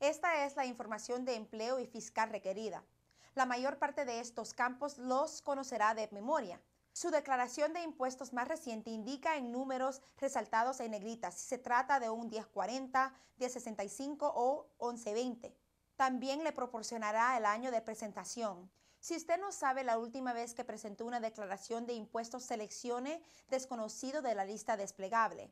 Esta es la información de empleo y fiscal requerida. La mayor parte de estos campos los conocerá de memoria. Su declaración de impuestos más reciente indica en números resaltados en negrita si se trata de un 1040, 1065 o 1120. También le proporcionará el año de presentación. Si usted no sabe la última vez que presentó una declaración de impuestos, seleccione desconocido de la lista desplegable.